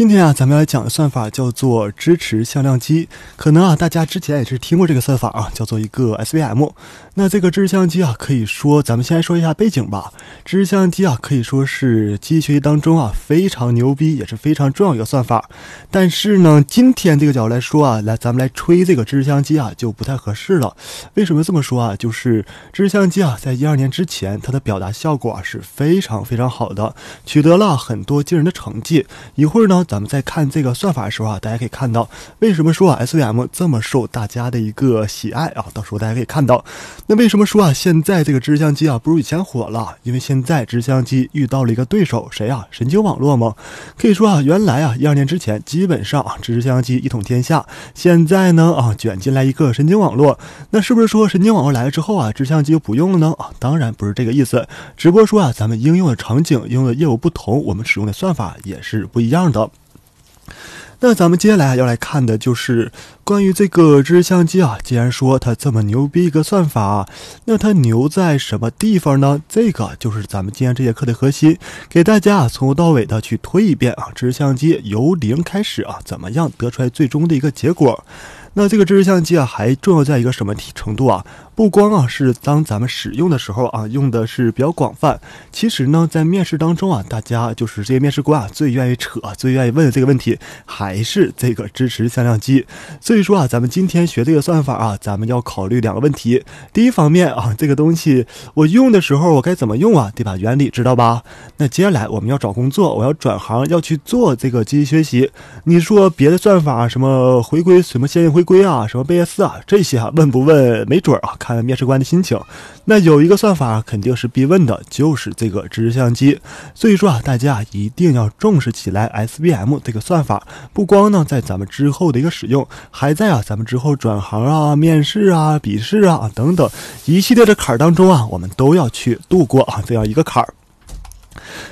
今天啊，咱们要讲的算法叫做支持向量机。可能啊，大家之前也是听过这个算法啊，叫做一个 SVM。那这个支持向机啊，可以说咱们先说一下背景吧。支持向机啊，可以说是机器学习当中啊非常牛逼也是非常重要一个算法。但是呢，今天这个角度来说啊，来咱们来吹这个支持向机啊，就不太合适了。为什么这么说啊？就是支持向机啊，在一二年之前，它的表达效果啊是非常非常好的，取得了很多惊人的成绩。一会儿呢。咱们在看这个算法的时候啊，大家可以看到为什么说 SVM 这么受大家的一个喜爱啊？到时候大家可以看到，那为什么说啊现在这个支持相机啊不如以前火了？因为现在支持机遇到了一个对手，谁啊？神经网络吗？可以说啊，原来啊一二年之前基本上支持相机一统天下，现在呢啊卷进来一个神经网络，那是不是说神经网络来了之后啊支持机就不用了呢？啊，当然不是这个意思。只不过说啊，咱们应用的场景、应用的业务不同，我们使用的算法也是不一样的。那咱们接下来要来看的就是关于这个知识相机啊。既然说它这么牛逼一个算法，那它牛在什么地方呢？这个就是咱们今天这节课的核心，给大家啊从头到尾的去推一遍啊。知识相机由零开始啊，怎么样得出来最终的一个结果？那这个知识相机啊还重要在一个什么程度啊？不光啊，是当咱们使用的时候啊，用的是比较广泛。其实呢，在面试当中啊，大家就是这些面试官啊，最愿意扯、最愿意问的这个问题，还是这个支持向量机。所以说啊，咱们今天学这个算法啊，咱们要考虑两个问题。第一方面啊，这个东西我用的时候我该怎么用啊？对吧？原理知道吧？那接下来我们要找工作，我要转行，要去做这个机器学习。你说别的算法什么回归，什么线性回归啊，什么贝叶斯啊，这些啊，问不问？没准啊，看。看面试官的心情，那有一个算法肯定是必问的，就是这个直持相机。所以说啊，大家一定要重视起来。s b m 这个算法，不光呢在咱们之后的一个使用，还在啊咱们之后转行啊、面试啊、笔试啊等等一系列的坎儿当中啊，我们都要去度过啊这样一个坎儿。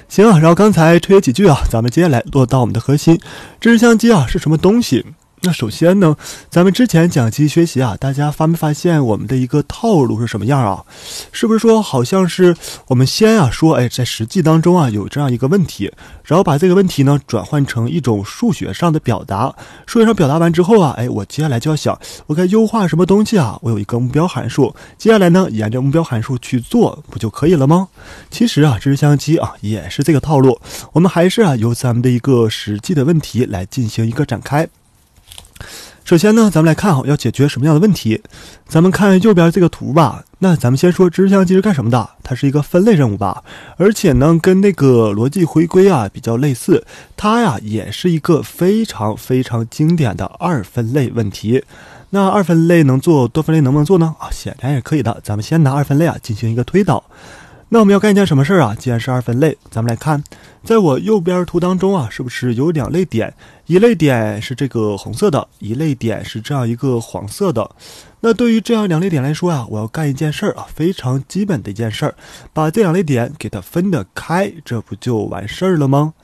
行，然后刚才吹了几句啊，咱们接下来落到我们的核心，支持相机啊是什么东西？那首先呢，咱们之前讲机学习啊，大家发没发现我们的一个套路是什么样啊？是不是说好像是我们先啊说，哎，在实际当中啊有这样一个问题，然后把这个问题呢转换成一种数学上的表达，数学上表达完之后啊，哎，我接下来就要想我该优化什么东西啊？我有一个目标函数，接下来呢沿着目标函数去做不就可以了吗？其实啊，知识相机啊也是这个套路，我们还是啊由咱们的一个实际的问题来进行一个展开。首先呢，咱们来看哈，要解决什么样的问题？咱们看右边这个图吧。那咱们先说支持相机是干什么的？它是一个分类任务吧，而且呢，跟那个逻辑回归啊比较类似。它呀也是一个非常非常经典的二分类问题。那二分类能做多分类能不能做呢？啊，显然也可以的。咱们先拿二分类啊进行一个推导。那我们要干一件什么事儿啊？既然是二分类，咱们来看，在我右边图当中啊，是不是有两类点？一类点是这个红色的，一类点是这样一个黄色的。那对于这样两类点来说啊，我要干一件事儿啊，非常基本的一件事儿，把这两类点给它分得开，这不就完事儿了吗？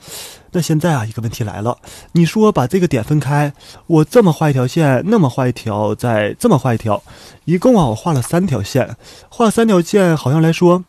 那现在啊，一个问题来了，你说把这个点分开，我这么画一条线，那么画一条，再这么画一条，一共啊，我画了三条线，画三条线好像来说。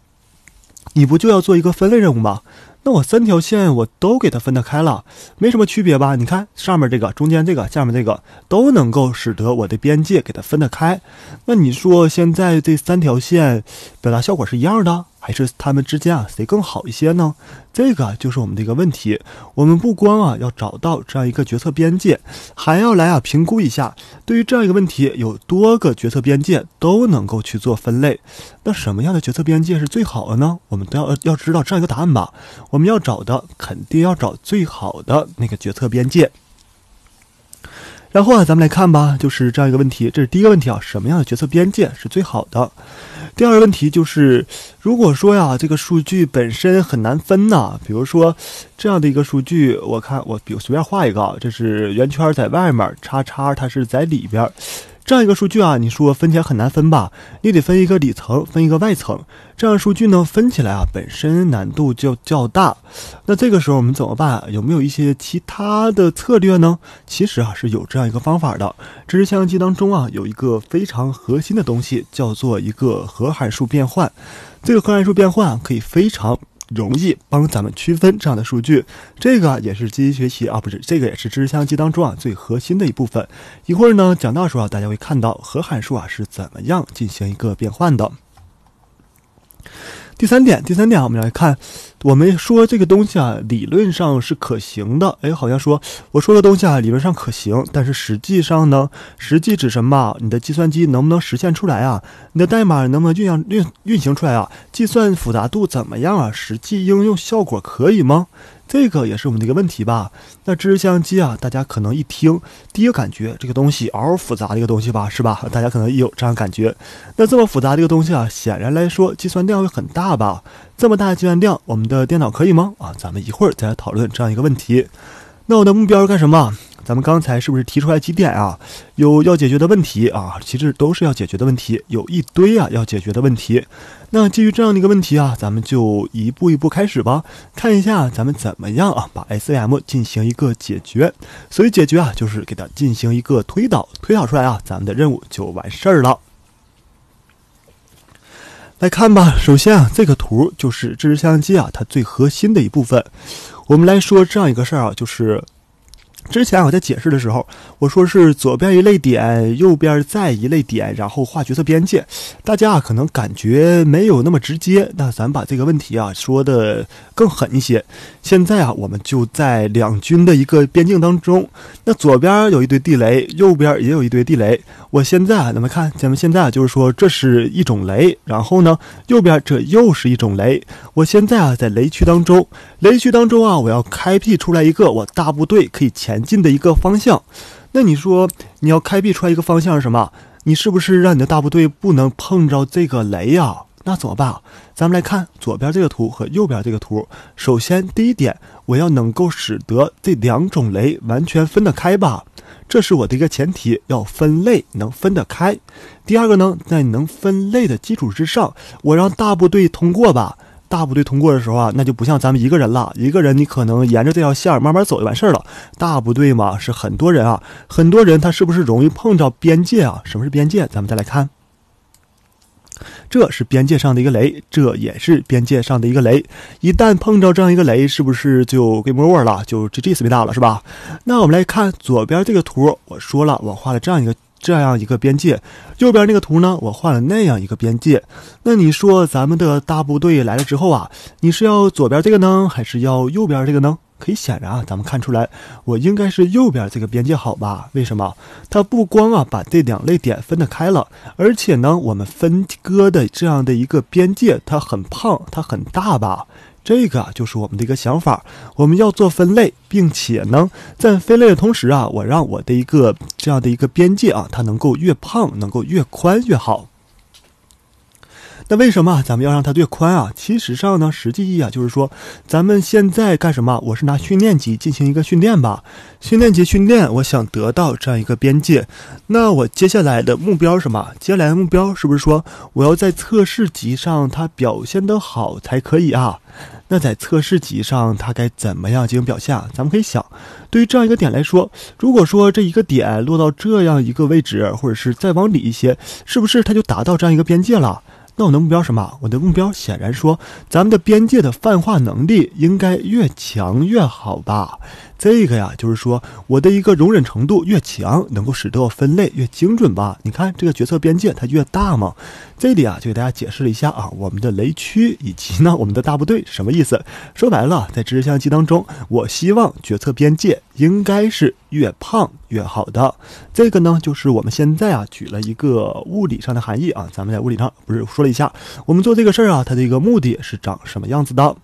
你不就要做一个分类任务吗？那我三条线我都给它分得开了，没什么区别吧？你看上面这个、中间这个、下面这个，都能够使得我的边界给它分得开。那你说现在这三条线表达效果是一样的？还是他们之间啊，谁更好一些呢？这个就是我们的一个问题。我们不光啊要找到这样一个决策边界，还要来啊评估一下，对于这样一个问题，有多个决策边界都能够去做分类。那什么样的决策边界是最好的呢？我们都要要知道这样一个答案吧。我们要找的肯定要找最好的那个决策边界。然后啊，咱们来看吧，就是这样一个问题，这是第一个问题啊，什么样的决策边界是最好的？第二个问题就是，如果说呀，这个数据本身很难分呐，比如说这样的一个数据，我看我比随便画一个，这是圆圈在外面，叉叉它是在里边。这样一个数据啊，你说分起来很难分吧？你得分一个里层，分一个外层，这样数据呢分起来啊，本身难度就较大。那这个时候我们怎么办？有没有一些其他的策略呢？其实啊是有这样一个方法的。知识相机当中啊有一个非常核心的东西，叫做一个核函数变换。这个核函数变换可以非常。容易帮咱们区分这样的数据，这个也是机器学习啊，不是这个也是知识相机当中啊最核心的一部分。一会儿呢讲到时候，大家会看到核函数啊是怎么样进行一个变换的。第三点，第三点我们来看，我们说这个东西啊，理论上是可行的，哎，好像说我说的东西啊，理论上可行，但是实际上呢，实际指什么？你的计算机能不能实现出来啊？你的代码能不能运样运运行出来啊？计算复杂度怎么样啊？实际应用效果可以吗？这个也是我们的一个问题吧。那知识相机啊，大家可能一听，第一个感觉这个东西嗷复杂的一个东西吧，是吧？大家可能有这样感觉。那这么复杂的一个东西啊，显然来说计算量会很大吧？这么大计算量，我们的电脑可以吗？啊，咱们一会儿再来讨论这样一个问题。那我的目标干什么？咱们刚才是不是提出来几点啊？有要解决的问题啊，其实都是要解决的问题，有一堆啊要解决的问题。那基于这样的一个问题啊，咱们就一步一步开始吧，看一下咱们怎么样啊把 S A M 进行一个解决。所以解决啊就是给它进行一个推导，推导出来啊，咱们的任务就完事儿了。来看吧，首先啊这个图就是这只相机啊它最核心的一部分。我们来说这样一个事儿啊，就是。之前我在解释的时候，我说是左边一类点，右边再一类点，然后画角色边界。大家啊可能感觉没有那么直接，那咱把这个问题啊说的更狠一些。现在啊，我们就在两军的一个边境当中，那左边有一堆地雷，右边也有一堆地雷。我现在啊，咱们看，咱们现在啊就是说这是一种雷，然后呢，右边这又是一种雷。我现在啊在雷区当中，雷区当中啊我要开辟出来一个我大部队可以前。前进的一个方向，那你说你要开辟出来一个方向是什么？你是不是让你的大部队不能碰着这个雷呀？那怎么办？咱们来看左边这个图和右边这个图。首先，第一点，我要能够使得这两种雷完全分得开吧，这是我的一个前提，要分类能分得开。第二个呢，在能分类的基础之上，我让大部队通过吧。大部队通过的时候啊，那就不像咱们一个人了。一个人，你可能沿着这条线慢慢走就完事儿了。大部队嘛，是很多人啊，很多人他是不是容易碰到边界啊？什么是边界？咱们再来看。这是边界上的一个雷，这也是边界上的一个雷。一旦碰着这样一个雷，是不是就 game over 了？就这这死没大了，是吧？那我们来看左边这个图，我说了，我画了这样一个这样一个边界。右边那个图呢，我画了那样一个边界。那你说咱们的大部队来了之后啊，你是要左边这个呢，还是要右边这个呢？可以，显然啊，咱们看出来，我应该是右边这个边界，好吧？为什么？它不光啊把这两类点分得开了，而且呢，我们分割的这样的一个边界，它很胖，它很大吧？这个就是我们的一个想法，我们要做分类，并且呢，在分类的同时啊，我让我的一个这样的一个边界啊，它能够越胖，能够越宽越好。那为什么咱们要让它略宽啊？其实上呢，实际意义啊，就是说，咱们现在干什么？我是拿训练集进行一个训练吧。训练集训练，我想得到这样一个边界。那我接下来的目标什么？接下来的目标是不是说我要在测试集上它表现得好才可以啊？那在测试集上它该怎么样进行表现啊？咱们可以想，对于这样一个点来说，如果说这一个点落到这样一个位置，或者是再往里一些，是不是它就达到这样一个边界了？那我的目标什么？我的目标显然说，咱们的边界的泛化能力应该越强越好吧。这个呀，就是说我的一个容忍程度越强，能够使得我分类越精准吧？你看这个决策边界它越大嘛。这里啊，就给大家解释了一下啊，我们的雷区以及呢我们的大部队是什么意思？说白了，在知识相机当中，我希望决策边界应该是越胖越好的。这个呢，就是我们现在啊举了一个物理上的含义啊，咱们在物理上不是说了一下，我们做这个事儿啊，它的一个目的是长什么样子的？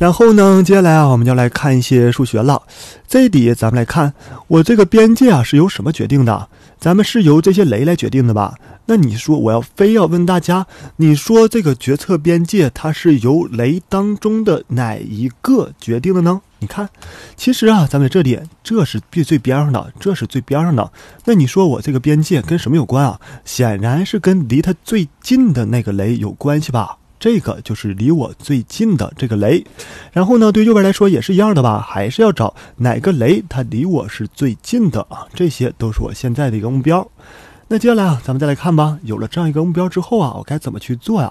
然后呢，接下来啊，我们就来看一些数学了。这里咱们来看，我这个边界啊是由什么决定的？咱们是由这些雷来决定的吧？那你说我要非要问大家，你说这个决策边界它是由雷当中的哪一个决定的呢？你看，其实啊，咱们这里这是最最边上的，这是最边上的。那你说我这个边界跟什么有关啊？显然是跟离它最近的那个雷有关系吧？这个就是离我最近的这个雷，然后呢，对右边来说也是一样的吧，还是要找哪个雷它离我是最近的啊？这些都是我现在的一个目标。那接下来啊，咱们再来看吧。有了这样一个目标之后啊，我该怎么去做呀？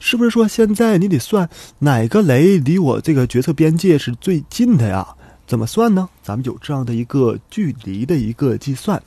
是不是说现在你得算哪个雷离我这个决策边界是最近的呀？怎么算呢？咱们有这样的一个距离的一个计算。